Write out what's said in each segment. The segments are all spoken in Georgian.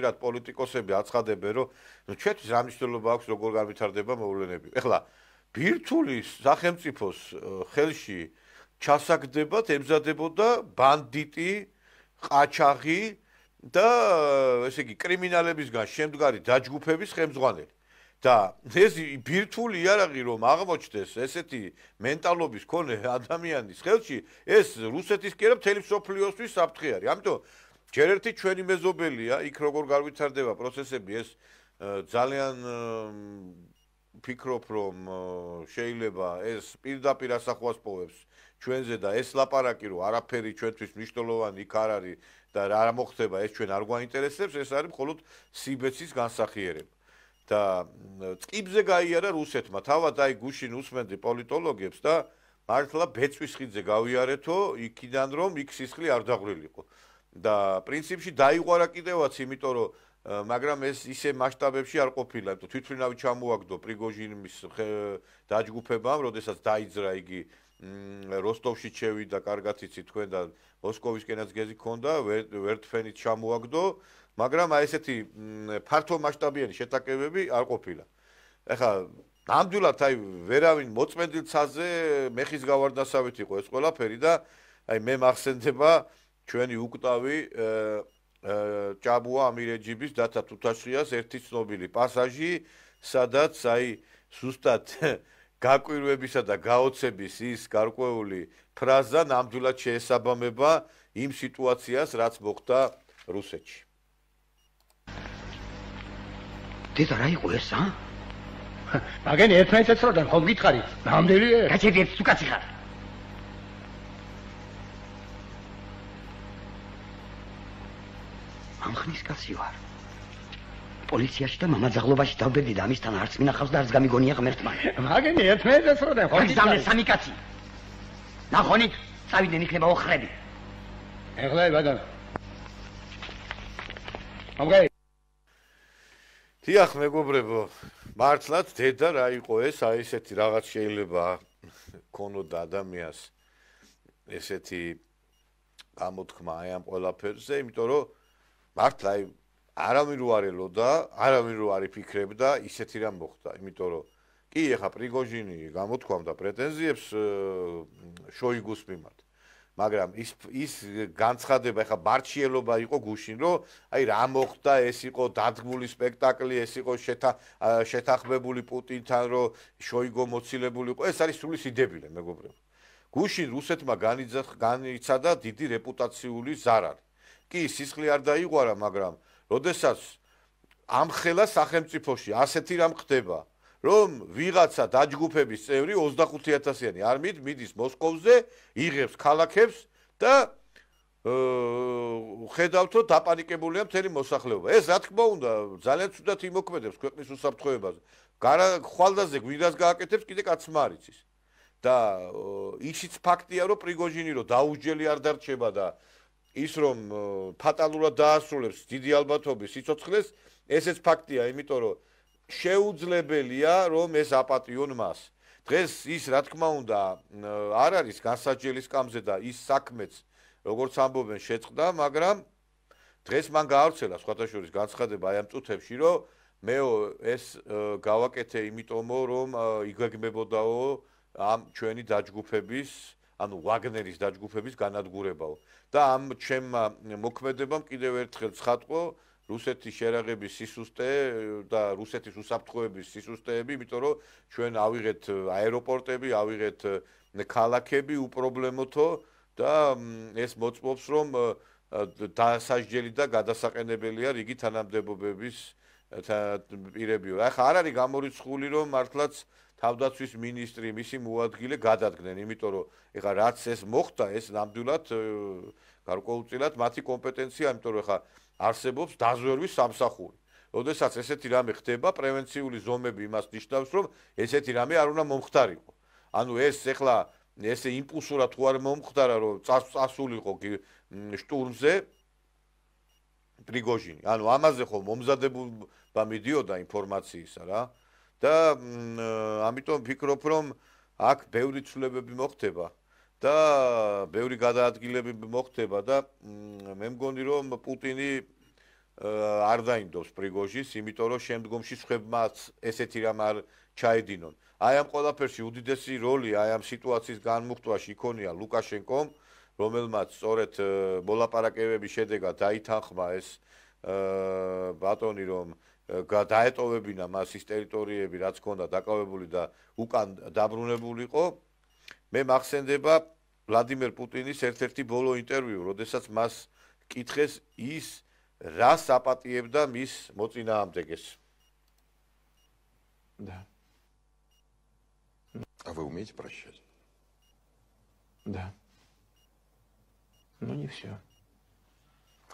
რაც პოლიტიკოსები აცხადებენ, რომ ჩვენთვის რა მნიშვნელობა აქვს როგორ განვითარდება მოვლენები. ეხლა ბირთული სახელმწიფოს ხელში ჩასაგდებად ემზადებოდა ბანდიტი, ყაჩაღი და ესე იგი კრიმინალებისგან შემდგარი დაჯგუფების ხელმძღვანელი. და ეს ბირთული იარაღი რომ აღმოჩნდეს ესეთი მენტალობის ქონე ადამიანის ხელში, ეს რუსეთის კი არა მთელი სოფლიოსთვის საფრთხე არის. ამიტომ ჯერ ერთი ჩვენი მეზობელია, იქ როგორ გარვითარდება პროცესები, ეს ძალიან ფიქრობ რომ შეიძლება ეს პირდაპირ ასახვას პოვებს ჩვენზე და ეს ლაპარაკი რომ არაფერი ჩვენთვის მნიშვნელოვანი იქ არ არის და რა მოხდება ეს ჩვენ არ გვაინტერესებს ეს არის მხოლოდ სიბეცის განსახიერება და წკიბზე გაიარა რუსეთმა თავად აი გუშინ უსმენდი პოლიტოლოგებს და მართლა ბეწვის ხიძე გავიარეთო იქიდან რომ იქ სისხლი არ დაღვრილიყო და პრინციპში დაიყარა კიდევაც, იმიტომ რომ მაგრამ ეს ისე მასშტაბებში არ ყოფილა. თვითფრინავი ჩამოაგდო პრიგოჟინის დაჯგუფებამ, როდესაც დაიძრა იგი როსტოვში ჩევიდა, კარგად იცი თქვენ და მოსკოვისკენაც გეზი ქონდა, ვერტფენით ჩამოაგდო, მაგრამ აი ესეთი ფართო მასშტაბიანი შეტაკებები არ ყოფილა. ეხლა ნამდვილად აი ვერავინ მოწმენდილ ცაზე მეხის გავარდასავით იყო ეს ყველაფერი და აი მე მახსენდება ჩვენი უკტავი ჭაბუა ამირეჯიბის დათა თუთაშხიას ერთი ცნობილი პასაჟი, სადაც აი ზუსტად გაკვირვებისა და გაოცების ის გარკვეული ფრაზა ნამდვილად შეესაბამება იმ სიტუაციას, რაც მოხდა რუსეთში. დედა რა იყო ესა? მაგენი ერთმანეთს რო და ხომ გითხარი? ნამდვილია? რა შეიძლება ეს უკაცი ხარ? ამხნისკაცი ვარ. პოლიციაში და მამაძაღლობაში დავბედი და ამისთან არც მინახავს და არც გამიგონია ღმერთმან. მაგენი ერთმანეთს როდა ხო? ის ამე სამი კაცი. ნახონი, წავიდნენ იქნება ოხრები. ეხლა ბატონო. ამგვარი დიახ მეგობრებო, მართლაც დედა რა იყო ეს, აი ესეთი რაღაც შეიძლება ქონოდა ადამიანს ესეთი გამოთქმა აი ამ ყველაფერზე, იმიტომ რომ მართლა არამირო არელოდა, არამირო არიფიქრებდა ისეთი რამ მოხდა, იმიტომ რომ კი ეხა პრიგოჟინი გამოთქვამდა პრეტენზიებს შოიგუს მიმართ. მაგრამ ის ის განცხადება ეხა მარჩიელობა იყო გუშინ, რომ აი რა მოხდა, ეს იყო დაძგული სპექტაკლი, ეს იყო შეთა შეთახმებული პუტინთან, რომ შოიგო მოცილებული იყო. ეს არის სული სიდებილე, მეგობრებო. გუშინ რუსეთმა განიცადა დიდი რეპუტაციული ზარალი. კი სისხლი არ დაიყარა, მაგრამ როდესაც ამ ხელა სახელმწიფოში ასეთი რამ ხდება, რომ ვიღაცა დაჯგუფების წევრი 25000-იანი არმით მიდის მოსკოვზე, იღებს ქალაქებს და აა ხედავთ, რომ დაპანიკებულია მთელი მოსახლეობა. ეს რა თქმა უნდა, ძალიან ცუდად იმოქმედებს ქვეყნის უსაფრთხოებაზე. გარა ხვალდაზე გვირას გააკეთებს კიდე კაცმარიცის. და ისიც ფაქტია, რომ პრიგოჟინი რო დაუჯელი არ დარჩება და აა ის რომ ფატალურად დაასრულებს დიდი ალბათობის სიცოცხლეს, ესეც ფაქტია, იმიტომ რომ შეუძლებელია რომ ეს აპატიონ მას. დღეს ის რა თქმა უნდა არ არის გასაჯელის კამზე და ის საქმეც როგორც ამბობენ შეწყდა, მაგრამ დღეს მან გაავრცელა სხვათაშორის განცხადება აი ამ წუთებში, რომ მე ეს გავაკეთე იმიტომო რომ იგეგმებოდაო ამ ჩვენი დაჯგუფების ანუ ვაგნერის დაჯგუფების განადგურებაო და ამ ჩემ მოქმედებამ კიდევ ერთხელ ცხადყო რუსეთის შერაღების სისუსტე და რუსეთის უსაფრთხოების სისუსტეები, იმიტომ რომ ჩვენ ავიღეთ აეროპორტები, ავიღეთ ქალაქები უპრობლემოთო და ეს მოწმობს, რომ დასაჯელი და გადასაყენებელია რიგი თანამდებობების პირებიო. ახლა არ არის გამორიცხული რომ მართლაც თავდაცვის მინისტრი, მისი მოადგილე გადადგნენ, იმიტომ რომ ეხა რაც ეს მოხდა, ეს ნამდვილად გარკვეულწილად მათი კომპეტენცია, იმიტომ რომ ეხა არსებობს დაზვერვის სამსახური. როდესაც ესეთი რამე ხდება, პრევენციული ზომები იმას ნიშნავს, რომ ესეთი რამე არ უნდა მომხდარიყო. ანუ ეს ეხლა ესე იმპულსურად თუ არ მომხდარა, რომ წასულიყო შტურმზე პრიგოჟინი. ანუ ამაზე ხო მომზადებულობა მიდიოდა ინფორმაციისა რა. და ამიტომ ვფიქრობ, რომ აქ ბევრი ცვლილებები მოხდება და ბევრი გადაადგილები მოხდება და მე მგონი, რომ პუტინი არ დაინდობს პრიგოჟის, იმიტომ რომ შემდგომში შეხებმაც ესეთი რამ არ ჩაედინონ. აი ამ ყველაფერში უდიდესი როლი აი ამ სიტუაციის განმუხტვაში იქონია ლუკაშენკომ, რომელმაც სწორედ მოლაპარაკებების შედეგად დაითანხმა ეს ბატონი რომ დაეტოვებინა მას ის ტერიტორიები, რაც ქონდა დაკავებული და უკან დაბრუნებულიყო. მე მახსენდება ვლადიმერ პუტინის ერთ-ერთი ბოლო ინტერვიუ, როდესაც მას კითხეს ის რა საპატიებდა მის მოწინააღმდეგეს. Да. А вы умеете прощать? Да. Но не всё.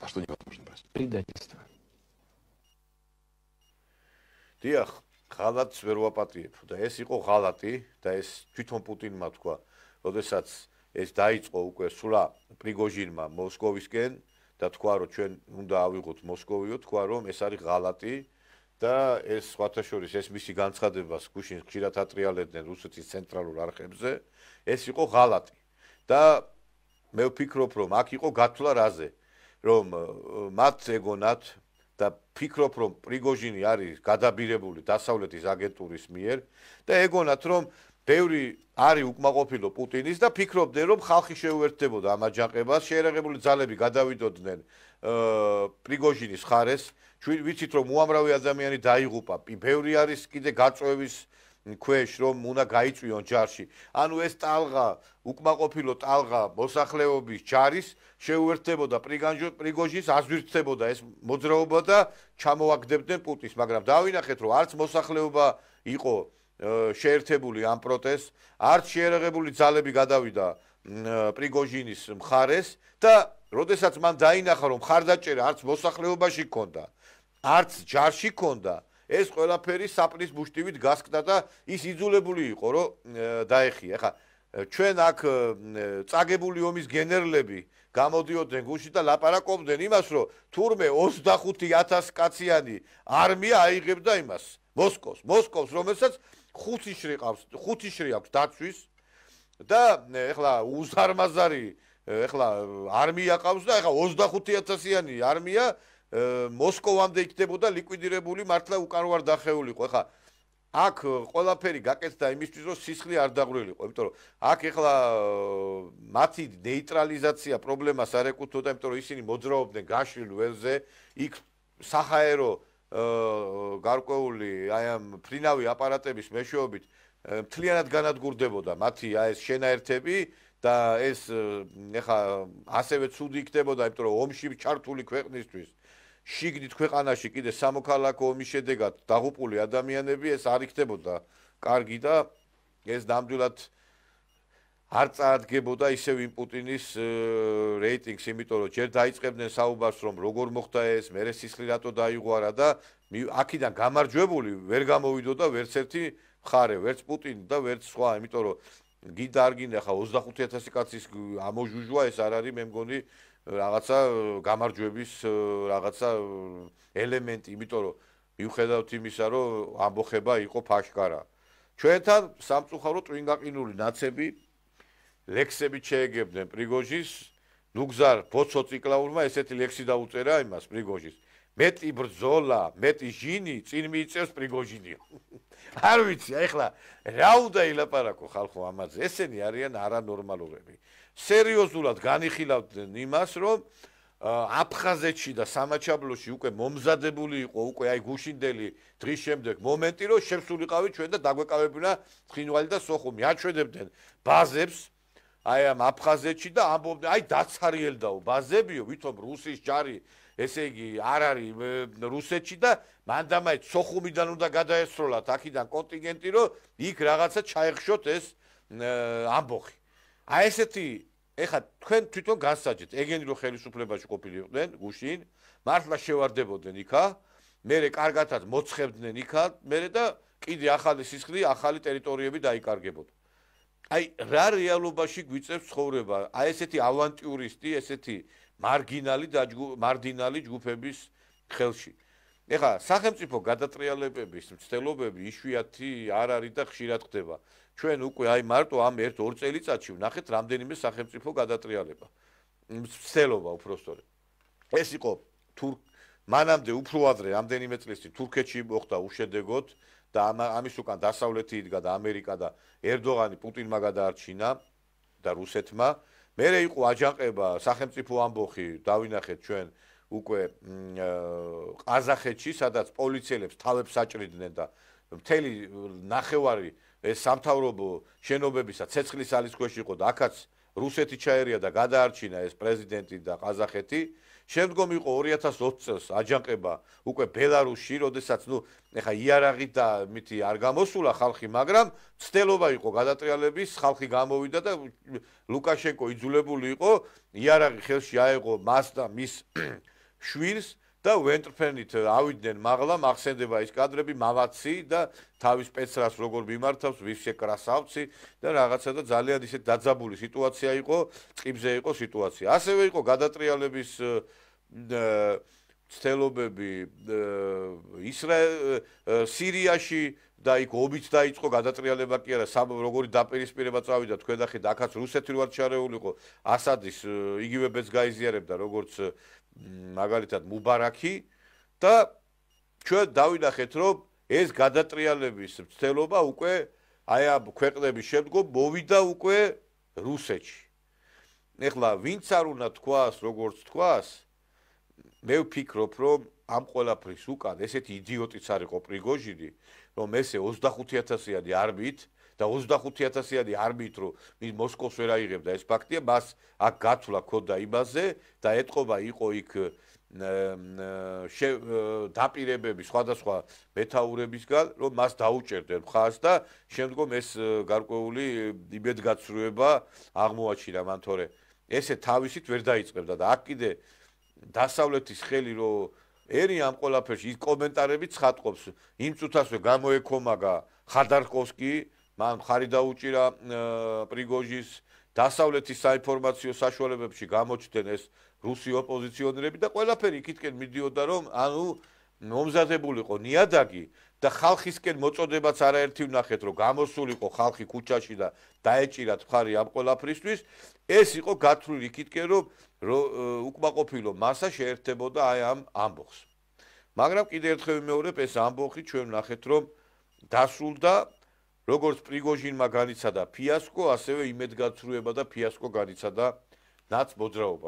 А что невозможно простить? Предательство. დიახ, ღალატს ვერ ვაპატიებო და ეს იყო ღალატი და ეს თვითონ პუტინმა თქვა, როდესაც ეს დაიწყო უკვე სულა პრიგოჟინმა მოსკოვისკენ და თქვა რომ ჩვენ უნდა ავიღოთ მოსკოვიო, თქვა რომ ეს არის ღალატი და ეს სხვათა შორის ეს მისი განცხადებას გუშინ ხშირად ატრიალებდნენ რუსეთის ცენტრალურ არხებზე, ეს იყო ღალატი. და მე ვფიქრობ რომ აქ იყო გათვლა რაზე რომ მათ ეგონათ და ფიქრობ რომ პრიგოჟინი არის გადაბირებული დასავლეთის აგენტურის მიერ და ეგონათ რომ ბევრი არის უკმაყოფილო პუტინის და ფიქრობდნენ რომ ხალხი შეუერთდებოდა ამ აჯანყებას შეერაღებული ძალები გადავიდოდნენ პრიგოჟინის ხარეს ვიცით რომ უამრავი ადამიანი დაიღუპა ბევრი არის კიდე გაწვევის ქვეშ რომ უნდა გაიწვიონ ჯარში. ანუ ეს ტალღა, უკმაყოფილო ტალღა მოსახლეობის ჯარის შეუერთდებოდა პრიგანჟო პრიგოჟის აზვირთდებოდა ეს მოძრაობა და ჩამოაგდებდნენ პუტის, მაგრამ დავინახეთ რომ არც მოსახლეობა იყო შეერთებული ამ პროტესტს, არც შეერაღებული ძალები გადავიდა პრიგოჟინის მხარეს და როდესაც მან დაინახა რომ ხარდაჭერა არც მოსახლეობაში ქონდა, არც ჯარში ქონდა, ეს ყველაფერი საპლის ბუშტივით გასკდა და ის იძულებული იყო რომ დაეხია ხა ჩვენ აქ წაგებული ომის გენერლები გამოდიოდნენ გუშინ და ლაპარაკობდნენ იმას რომ თურმე 25000 კაციანი არმია აიღებდა იმას მოსკოვს მოსკოვს რომელსაც ხუთი შრი ყავს ხუთი შრი აქვს დაცვის და ეხლა უზარმაზარი ეხლა არმია ყავს და ეხლა 25000 იანი არმია მოსკოვამდე იქნებოდა ლიკვიდირებული მართლა უკან ვარ დახეულიყო ხა აქ ყველაფერი გაკეთდა იმისთვის რომ სისხლი არ დაღვრილიყო იმიტომ რომ აქ ეხლა მათი ნეიტრალიზაცია პრობლემას არ ეკუთვნოდა იმიტომ რომ ისინი მოძრაობდნენ გაშლილ ველზე იქ საჰაერო გარკვეული აი ამ ფრინავი აპარატების მეშვეობით მთლიანად განადგურდებოდა მათი აი ეს შენაერთები და ეს ეხა ასევე ცუდი იქნებოდა, იმიტომ რომ ომში ჩართული ქვეყნისთვის შიგნით ქვეყანაში კიდე სამოქალაქო ომის შედეგად დაღუპული ადამიანები ეს არ იქნებოდა კარგი და ეს ნამდვილად არ წარადგენდა ისევ იმ პუტინის რეიტინგს, იმიტომ რომ ჯერ დაიწყებდნენ საუბარს, რომ როგორ მოხდა ეს, მერე სისხლი რატო დაიღვარა და აქიდან გამარჯვებული ვერ გამოვიდოდა ვერც ერთი მხარე, ვერც პუტინი და ვერც სხვა, იმიტომ რომ გიდარგინე ხა 25000 კაცის ამოჟუჟვა ეს არ არის მე მგონი რაღაცა გამარჯვების რაღაცა ელემენტი იმიტომ რომ მივხედავთ იმისა რომ ამბოხება იყო ფაშკარა ჩვენთან სამწუხარო ტვინგაყინული ნაცები ლექსები შეეგებდნენ პრიგოჟის ნუგზარ ფოცო ციკლაურმა ესეთი ლექსი დაუწერა იმას პრიგოჟის მეტი ბრძოლა, მეტი ჟინი წინ მიიწევს პრიგოჟინი. არ ვიცი, ახლა რა უნდა ილაპარაკო ხალხო ამაზე? ესენი არიან არანორმალურები. სერიოზულად განიხილავდნენ იმას, რომ აფხაზეთში და სამაჩაბლოში უკვე მომზადებული იყო უკვე აი გუშინდელი დღის შემდეგ მომენტი, რომ შევსულიყავით ჩვენ და დაგვეკავებინა ხინვალი და სოხუმი. აჩვენებდნენ ბაზებს აი ამ აფხაზეთში და ამბობდნენ, აი დაცარიელდაო ბაზებიო, ვითომ რუსის ჯარი ესე იგი არ არის რუსეთში და მანდამაიც სოხუმიდან უნდა გადაესროლათ აქიდან კონტინგენტი რომ იქ რაღაცა ჩაეხშოთ ეს ამბოხი. აი ესეთი ეხა თქვენ თვითონ განსაჯეთ ეგენი რო ხელისუფლებაში ყოფილიყვნენ გუშინ მართლა შევარდებოდნენ იქა მერე კარგათაც მოცხებდნენ იქა მერე და კიდე ახალი სისხლი ახალი ტერიტორიები დაიკარგებოდა აი რა რეალობაში გვიწევს ცხოვრება აი ესეთი ავანტიურისტი ესეთი მარგინალი და მარდინალი ჯგუფების ხელში. ეხლა სახელმწიფო გადატრიალებების მცდელობები იშვიათი არ არის და ხშირად ხდება. ჩვენ უკვე აი მარტო ამ 1-2 წელიწადში ვნახეთ რამდენიმე სახელმწიფო გადატრიალება. მცდელობა უფრო სწორედ. ეს იყო თურქ მანამდე უფრო ადრე რამდენიმე წლისში თურქეთში მოხდა უშედეგოდ და ამის უკან დასავლეთი იდგა და ამერიკა და ერდოღანი პუტინმა გადაარჩინა და რუსეთმა მერე იყო აჯანყება სახელმწიფო ამბოხი დავინახეთ ჩვენ უკვე ყაზახეთში სადაც პოლიციელებს თავებს აჭრიდნენ და მთელი ნახევარი ეს სამთავრობო შენობებისა ცეცხლის ალის ქვეშ იყო და აქაც რუსეთი ჩაერია და გადაარჩინა ეს პრეზიდენტი და ყაზახეთი შემდგომ იყო 2020 წელს აჯანყება უკვე ბელარუსში, როდესაც ნუ ეხა იარაღი და მითი არ გამოსულა ხალხი, მაგრამ ცდელობა იყო გადატრიალების, ხალხი გამოვიდა და ლუკაშენკო იძულებული იყო იარაღი ხელში აეღო მას და მის შვილს და ვენტრფენით ავიდნენ მაღლა მახსენდება ის კადრები მავაცი და თავის პეცრას როგორ მიმართავს ვის შეკრასავცი და რაღაცა და ძალიან ისეთ დაძაბული სიტუაცია იყო წიბზე იყო სიტუაცია ასევე იყო გადატრიალების ცდელობები ისრაელი სირიაში და იქ ობიც დაიწყო გადატრიალება კი არა სამ როგორი დაპირისპირება წავიდა თქვენ ახეთ აკაც რუსეთი ვარჩარეულიყო ასადის იგივე ბეზგაიზიარებდა როგორც მაგალითად მუბარაკი და ჩვენ დავინახეთ რომ ეს გადატრიალების ცდელობა უკვე აი ამ ქვეყნების შემდგომ მოვიდა უკვე რუსეთში ეხლა ვინც არ უნდა თქواس როგორც თქواس მე ვფიქრობ რომ ამ ყველაფრის უკან ესეთი იდიოტიც არისო პრიგოჟინი რომ ესე 25000-იანი არმით და 25000-იანი არმიით რომ მოსკოვს ვერ აიღებდა ეს ფაქტია, მას აქ გათვლა ქონდა იმაზე და ეთყობა იყო იქ დაპირებები სხვადასხვა მეტაურებისგან, რომ მას დაუჭერდნენ ხას და შემდგომ ეს გარკვეული იბედგაცრუება აღმოაჩინა მან თორე ესე თავისით ვერ დაიწყებდა და აქ კიდე დასავლეთის ხელი რომ ერი ამ ყოლაფერში ის კომენტარები ცხადყობს იმ წუთასვე გამოეკომაგა ხადარკოვსკი მან ხარი დაუჭირა პრიგოჟის დასავლეთის საინფორმაციო საშუალებებში გამოჩნდნენ ეს რუსი ოპოზიციონერები და ყველაფერი იქითკენ მიდიოდა რომ ანუ მომზადებულიყო ნიადაგი და ხალხისკენ მოწოდებაც არაერთი ვნახეთ რომ გამოსულიყო ხალხი ქუჩაში და დაეჭირათ ხარი ამ ყველაფრისთვის ეს იყო გათვლილი იქითკენ რომ უკმაყოფილო massa შეერთებოდა აი ამ ამბოხს მაგრამ კიდე ერთხელ მეორე ეს ამბოხი ჩვენ ვნახეთ რომ დასრულდა როგორც პრიგოჟინმა განიცადა ფიასკო, ასევე იმედგაცრუება და ფიასკო განიცადა ნაც მოძრაობამ.